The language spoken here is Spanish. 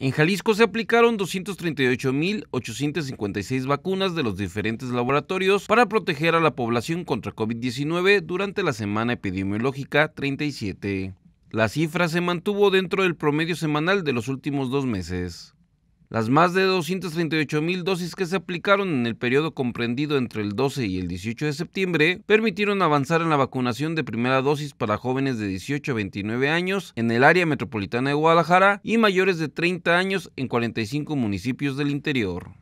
En Jalisco se aplicaron 238.856 vacunas de los diferentes laboratorios para proteger a la población contra COVID-19 durante la semana epidemiológica 37. La cifra se mantuvo dentro del promedio semanal de los últimos dos meses. Las más de 238 mil dosis que se aplicaron en el periodo comprendido entre el 12 y el 18 de septiembre permitieron avanzar en la vacunación de primera dosis para jóvenes de 18 a 29 años en el área metropolitana de Guadalajara y mayores de 30 años en 45 municipios del interior.